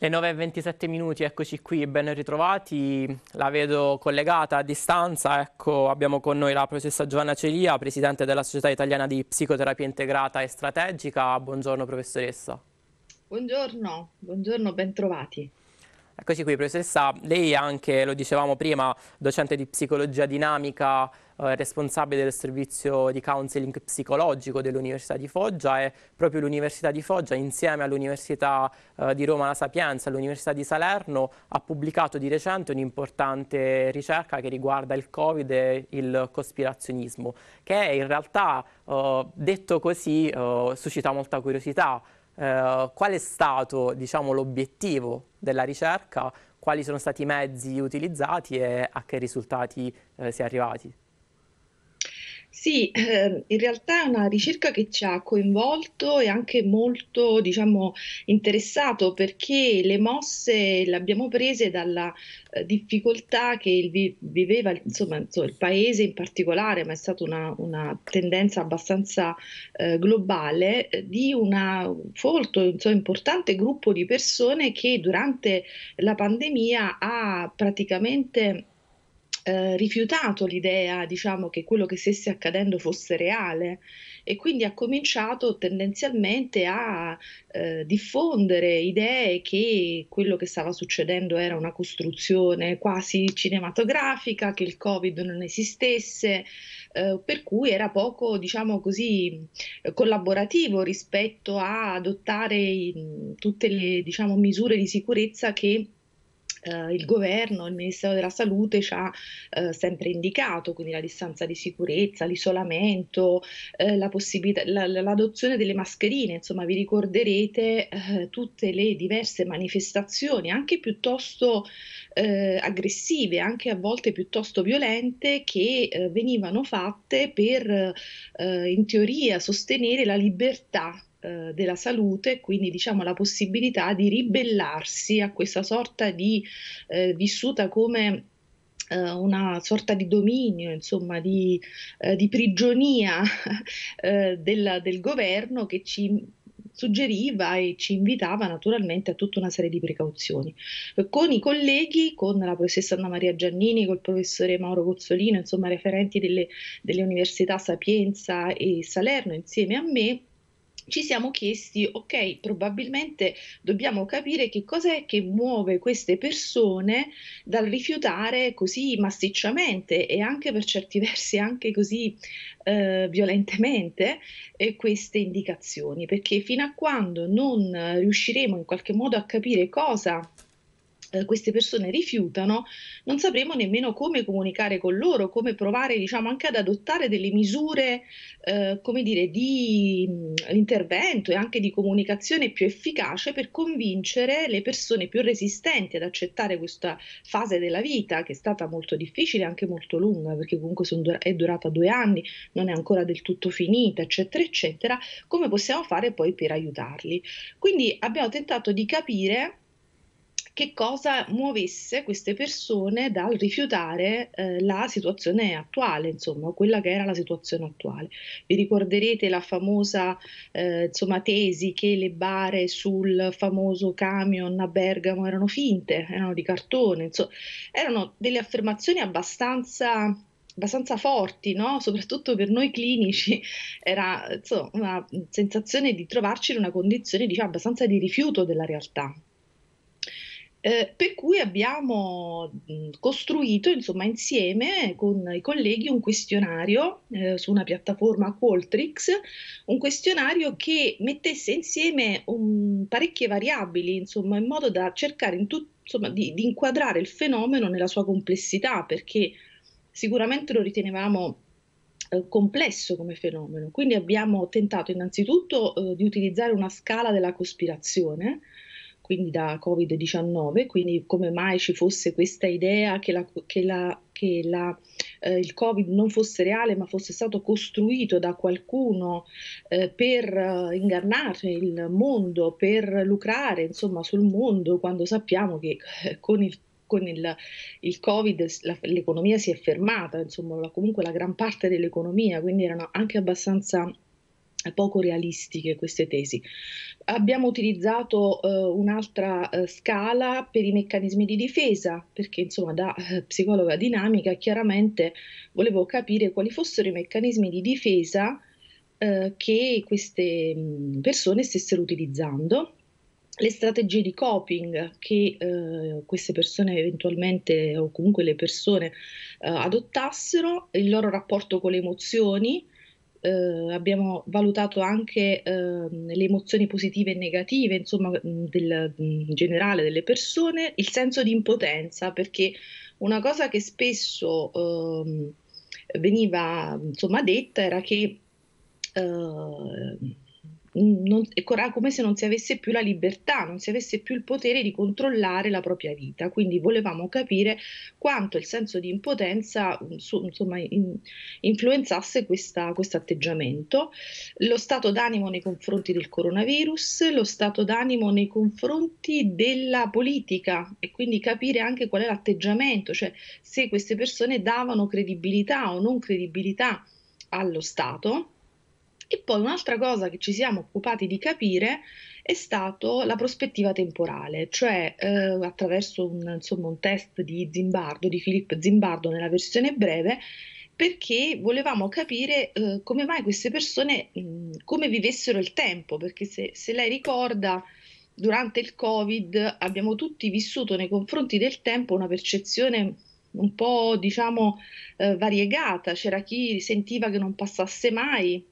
Le 9.27 minuti, eccoci qui, ben ritrovati. La vedo collegata a distanza. Ecco, abbiamo con noi la professoressa Giovanna Celia, presidente della Società Italiana di Psicoterapia Integrata e Strategica. Buongiorno professoressa. Buongiorno, buongiorno, bentrovati. Eccoci qui, professoressa, lei è anche, lo dicevamo prima, docente di psicologia dinamica, eh, responsabile del servizio di counseling psicologico dell'Università di Foggia e proprio l'Università di Foggia insieme all'Università eh, di Roma La Sapienza e all'Università di Salerno ha pubblicato di recente un'importante ricerca che riguarda il Covid e il cospirazionismo, che in realtà, eh, detto così, eh, suscita molta curiosità eh, qual è stato diciamo, l'obiettivo della ricerca, quali sono stati i mezzi utilizzati e a che risultati eh, si è arrivati? Sì, ehm, in realtà è una ricerca che ci ha coinvolto e anche molto, diciamo, interessato perché le mosse le abbiamo prese dalla eh, difficoltà che il vi- viveva insomma, insomma, il paese in particolare, ma è stata una, una tendenza abbastanza eh, globale, eh, di un folto insomma, importante gruppo di persone che durante la pandemia ha praticamente eh, rifiutato l'idea, diciamo, che quello che stesse accadendo fosse reale e quindi ha cominciato tendenzialmente a eh, diffondere idee che quello che stava succedendo era una costruzione quasi cinematografica, che il Covid non esistesse, eh, per cui era poco, diciamo così, collaborativo rispetto a adottare in, tutte le diciamo, misure di sicurezza che eh, il governo, il Ministero della Salute ci ha eh, sempre indicato, quindi la distanza di sicurezza, l'isolamento, eh, la la, l'adozione delle mascherine, insomma vi ricorderete eh, tutte le diverse manifestazioni, anche piuttosto eh, aggressive, anche a volte piuttosto violente, che eh, venivano fatte per in teoria sostenere la libertà eh, della salute, quindi diciamo la possibilità di ribellarsi a questa sorta di eh, vissuta come eh, una sorta di dominio, insomma, di, eh, di prigionia eh, del, del, governo che ci suggeriva e ci invitava naturalmente a tutta una serie di precauzioni. Con i colleghi, con la professoressa Anna Maria Giannini, col professore Mauro Cozzolino, insomma referenti delle, delle università Sapienza e Salerno insieme a me, ci siamo chiesti, ok, probabilmente dobbiamo capire che cosa è che muove queste persone dal rifiutare così massicciamente e anche per certi versi anche così eh, violentemente eh, queste indicazioni, perché fino a quando non riusciremo in qualche modo a capire cosa eh, queste persone rifiutano, non sapremo nemmeno come comunicare con loro, come provare diciamo, anche ad adottare delle misure eh, come dire, di intervento e anche di comunicazione più efficace per convincere le persone più resistenti ad accettare questa fase della vita che è stata molto difficile e anche molto lunga perché comunque dura- è durata due anni, non è ancora del tutto finita, eccetera, eccetera, come possiamo fare poi per aiutarli. Quindi abbiamo tentato di capire che cosa muovesse queste persone dal rifiutare eh, la situazione attuale, insomma, quella che era la situazione attuale. Vi ricorderete la famosa eh, insomma, tesi che le bare sul famoso camion a Bergamo erano finte, erano di cartone, insomma, erano delle affermazioni abbastanza abbastanza forti, no? soprattutto per noi clinici, era insomma, una sensazione di trovarci in una condizione diciamo, abbastanza di rifiuto della realtà. Eh, per cui abbiamo mm, costruito insomma, insieme con i colleghi un questionario eh, su una piattaforma Qualtrics, un questionario che mettesse insieme um, parecchie variabili, insomma, in modo da cercare in tut- insomma, di, di inquadrare il fenomeno nella sua complessità, perché sicuramente lo ritenevamo eh, complesso come fenomeno. Quindi abbiamo tentato innanzitutto eh, di utilizzare una scala della cospirazione quindi da Covid-19, quindi come mai ci fosse questa idea che, la, che, la, che la, eh, il Covid non fosse reale ma fosse stato costruito da qualcuno eh, per eh, ingannare il mondo, per lucrare insomma, sul mondo, quando sappiamo che eh, con il con il, il Covid la, l'economia si è fermata, insomma, la, comunque la gran parte dell'economia, quindi erano anche abbastanza cioè poco realistiche queste tesi. Abbiamo utilizzato eh, un'altra eh, scala per i meccanismi di difesa, perché insomma da eh, psicologa dinamica chiaramente volevo capire quali fossero i meccanismi di difesa eh, che queste mh, mm, persone stessero utilizzando le strategie di coping che eh, queste persone eventualmente o comunque le persone eh, adottassero, il loro rapporto con le emozioni, eh, abbiamo valutato anche eh, le emozioni positive e negative, insomma, mm, del, in mm, generale delle persone, il senso di impotenza, perché una cosa che spesso eh, veniva insomma, detta era che eh, non, era ah, come se non si avesse più la libertà, non si avesse più il potere di controllare la propria vita. Quindi volevamo capire quanto il senso di impotenza mm, insomma, in, influenzasse questo atteggiamento, lo stato d'animo nei confronti del coronavirus, lo stato d'animo nei confronti della politica e quindi capire anche qual è l'atteggiamento, cioè se queste persone davano credibilità o non credibilità allo Stato e poi un'altra cosa che ci siamo occupati di capire è stata la prospettiva temporale, cioè eh, attraverso un, insomma, un test di Zimbardo, di Filippo Zimbardo nella versione breve, perché volevamo capire eh, come mai queste persone, mh, come vivessero il tempo, perché se, se, lei ricorda, durante il Covid abbiamo tutti vissuto nei confronti del tempo una percezione un po' diciamo eh, variegata, c'era chi sentiva che non passasse mai,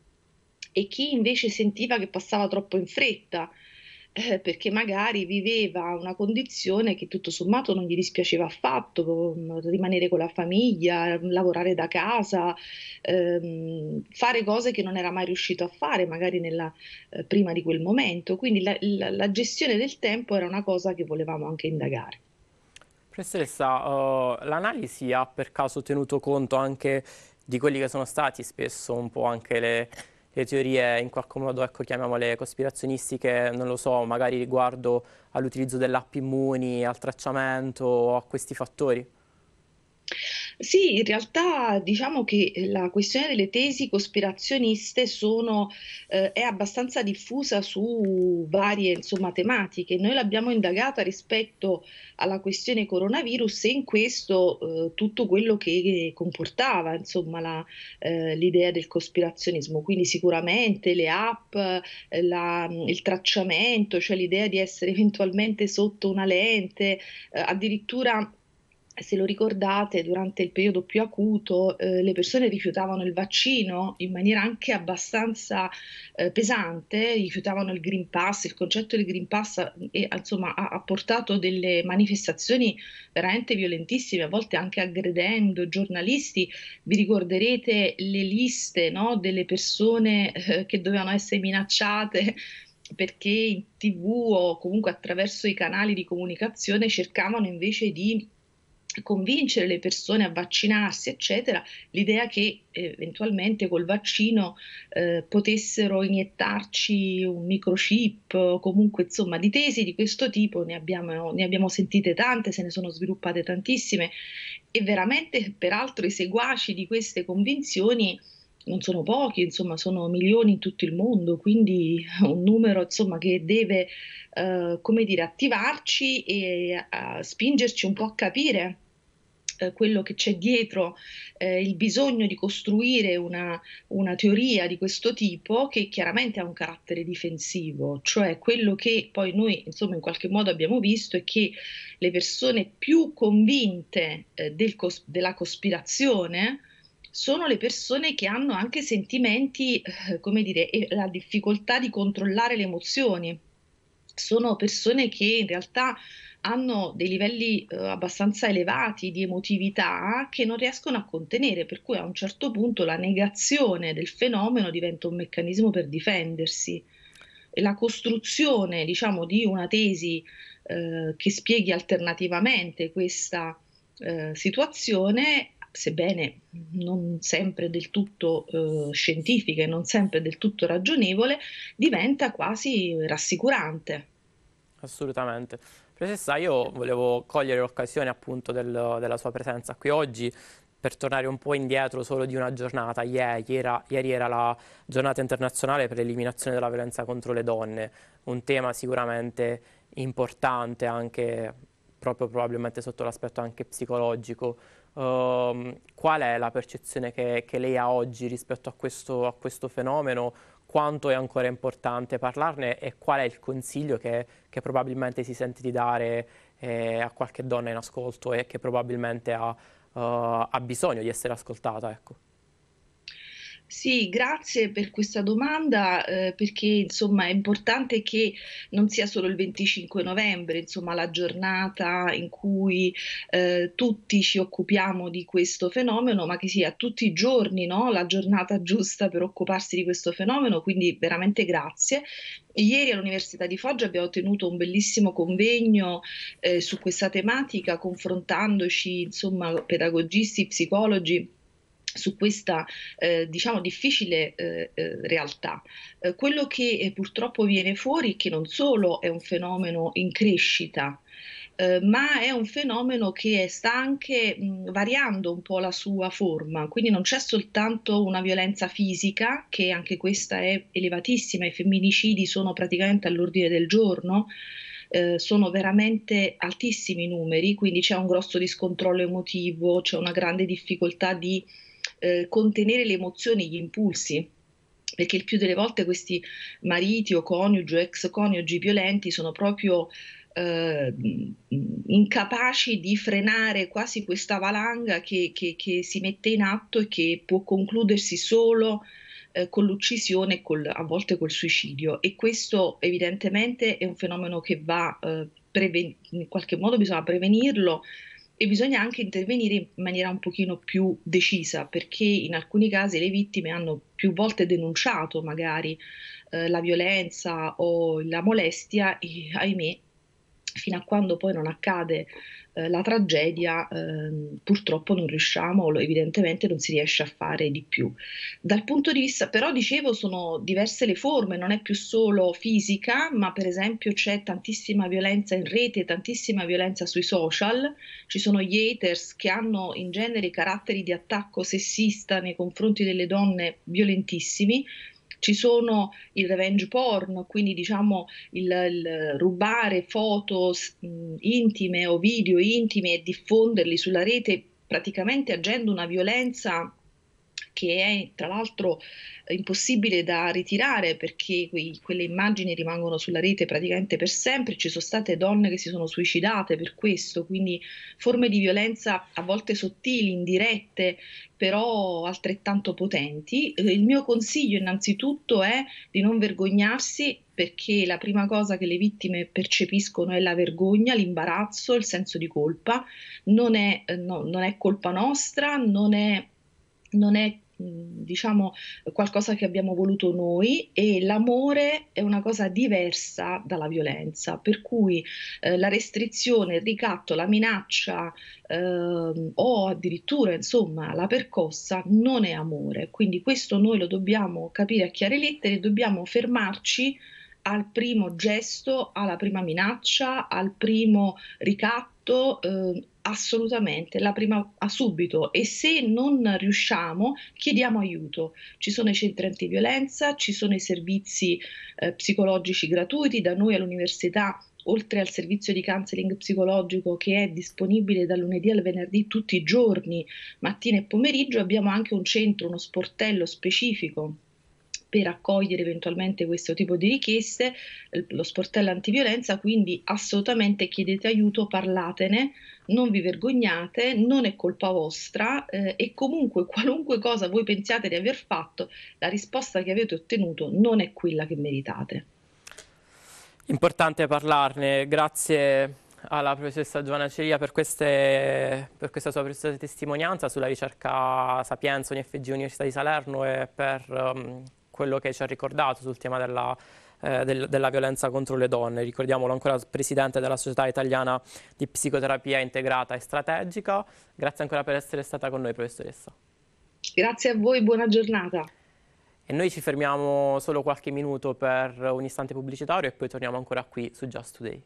e chi invece sentiva che passava troppo in fretta eh, perché magari viveva una condizione che tutto sommato non gli dispiaceva affatto, mm, rimanere con la famiglia, lavorare da casa, ehm, fare cose che non era mai riuscito a fare magari nella, eh, prima di quel momento. Quindi la, la, la gestione del tempo era una cosa che volevamo anche indagare. Professoressa, uh, l'analisi ha per caso tenuto conto anche di quelli che sono stati spesso un po' anche le, le teorie in qualche modo, ecco, chiamiamole cospirazionistiche, non lo so, magari riguardo all'utilizzo dell'app Immuni, al tracciamento a questi fattori? Sì, in realtà diciamo che eh, la questione delle tesi cospirazioniste sono, eh, è abbastanza diffusa su varie insomma, tematiche. Noi l'abbiamo indagata rispetto alla questione coronavirus e in questo eh, tutto quello che comportava insomma, la, eh, l'idea del cospirazionismo. Quindi sicuramente le app, eh, la, mm, il tracciamento, cioè l'idea di essere eventualmente sotto una lente, eh, addirittura se lo ricordate, durante il periodo più acuto eh, le persone rifiutavano il vaccino in maniera anche abbastanza eh, pesante, rifiutavano il Green Pass, il concetto del Green Pass mm, e, insomma, ha, ha, portato delle manifestazioni veramente violentissime, a volte anche aggredendo giornalisti. Vi ricorderete le liste no, delle persone eh, che dovevano essere minacciate perché in tv o comunque attraverso i canali di comunicazione cercavano invece di convincere le persone a vaccinarsi, eccetera, l'idea che eh, eventualmente col vaccino eh, potessero iniettarci un microchip comunque insomma di tesi di questo tipo ne abbiamo, ne abbiamo sentite tante, se ne sono sviluppate tantissime e veramente peraltro i seguaci di queste convinzioni non sono pochi, insomma, sono milioni in tutto il mondo, quindi un numero insomma, che deve eh, dire, attivarci e a eh, spingerci un po' a capire eh, quello che c'è dietro eh, il bisogno di costruire una, una, teoria di questo tipo che chiaramente ha un carattere difensivo, cioè quello che poi noi insomma in qualche modo abbiamo visto è che le persone più convinte eh, del cos- della cospirazione sono le persone che hanno anche sentimenti, eh, come dire, e la difficoltà di controllare le emozioni sono persone che in realtà hanno dei livelli eh, abbastanza elevati di emotività che non riescono a contenere, per cui a un certo punto la negazione del fenomeno diventa un meccanismo per difendersi. E la costruzione, diciamo, di una tesi eh, che spieghi alternativamente questa eh, situazione sebbene non sempre del tutto eh, scientifica e non sempre del tutto ragionevole, diventa quasi rassicurante. Assolutamente. Professa, io volevo cogliere l'occasione appunto del, della sua presenza qui oggi per tornare un po' indietro solo di una giornata, ieri era, ieri era, la giornata internazionale per l'eliminazione della violenza contro le donne, un tema sicuramente importante anche proprio probabilmente sotto l'aspetto anche psicologico. Ehm, qual è la percezione che, che, lei ha oggi rispetto a questo, a questo, fenomeno? Quanto è ancora importante parlarne e qual è il consiglio che, che probabilmente si sente di dare eh, a qualche donna in ascolto e che probabilmente ha, uh, ha bisogno di essere ascoltata? Ecco. Sì, grazie per questa domanda eh, perché insomma è importante che non sia solo il 25 novembre, insomma la giornata in cui eh, tutti ci occupiamo di questo fenomeno, ma che sia tutti i giorni no? la giornata giusta per occuparsi di questo fenomeno, quindi veramente grazie. Ieri all'Università di Foggia abbiamo tenuto un bellissimo convegno eh, su questa tematica confrontandoci insomma pedagogisti, psicologi su questa eh, diciamo difficile eh, eh realtà. Eh, quello che eh, purtroppo viene fuori è che non solo è un fenomeno in crescita, eh, ma è un fenomeno che sta anche mh, variando un po' la sua forma, quindi non c'è soltanto una violenza fisica, che anche questa è elevatissima, i femminicidi sono praticamente all'ordine del giorno, eh, sono veramente altissimi i numeri, quindi c'è un grosso discontrollo emotivo, c'è una grande difficoltà di eh, contenere le emozioni, gli impulsi, perché il più delle volte questi mariti o coniugi o ex coniugi violenti sono proprio eh, incapaci di frenare quasi questa valanga che, che, che, si mette in atto e che può concludersi solo eh, con l'uccisione, col, a volte col suicidio. E questo evidentemente è un fenomeno che va eh, preven- in qualche modo bisogna prevenirlo e bisogna anche intervenire in maniera un pochino più decisa perché in alcuni casi le vittime hanno più volte denunciato magari eh, la violenza o la molestia e ahimè fino a quando poi non accade eh, la tragedia, eh, purtroppo non riusciamo, evidentemente non si riesce a fare di più. Dal punto di vista, però dicevo, sono diverse le forme, non è più solo fisica, ma per esempio c'è tantissima violenza in rete, tantissima violenza sui social, ci sono gli haters che hanno in genere caratteri di attacco sessista nei confronti delle donne violentissimi ci sono il revenge porn, quindi diciamo il, il rubare foto intime o video intime e diffonderli sulla rete praticamente agendo una violenza che è tra l'altro impossibile da ritirare perché quei, quelle immagini rimangono sulla rete praticamente per sempre, ci sono state donne che si sono suicidate per questo, quindi forme di violenza a volte sottili, indirette, però altrettanto potenti. Eh, il mio consiglio innanzitutto è di non vergognarsi perché la prima cosa che le vittime percepiscono è la vergogna, l'imbarazzo, il senso di colpa, non è, eh, no, non è colpa nostra, non è non è diciamo qualcosa che abbiamo voluto noi e l'amore è una cosa diversa dalla violenza, per cui eh, la restrizione, il ricatto, la minaccia eh, o addirittura insomma la percossa non è amore, quindi questo noi lo dobbiamo capire a chiare lettere, dobbiamo fermarci al primo gesto, alla prima minaccia, al primo ricatto. Eh, assolutamente la prima a subito e se non riusciamo chiediamo aiuto. Ci sono i centri antiviolenza, ci sono i servizi eh, psicologici gratuiti da noi all'università oltre al servizio di counseling psicologico che è disponibile da lunedì al venerdì tutti i giorni, mattina e pomeriggio, abbiamo anche un centro, uno sportello specifico per accogliere eventualmente questo tipo di richieste, lo sportello antiviolenza, quindi assolutamente chiedete aiuto, parlatene, non vi vergognate, non è colpa vostra eh, e comunque qualunque cosa voi pensiate di aver fatto, la risposta che avete ottenuto non è quella che meritate. Importante parlarne, grazie alla professoressa Giovanna Ceria per, queste, per questa sua preziosa testimonianza sulla ricerca Sapienza, UNFG Università di Salerno e per um, quello che ci ha ricordato sul tema della, eh, del, della violenza contro le donne. Ricordiamolo ancora presidente della Società Italiana di Psicoterapia Integrata e Strategica. Grazie ancora per essere stata con noi, professoressa. Grazie a voi, buona giornata. E noi ci fermiamo solo qualche minuto per un istante pubblicitario e poi torniamo ancora qui su Just Today.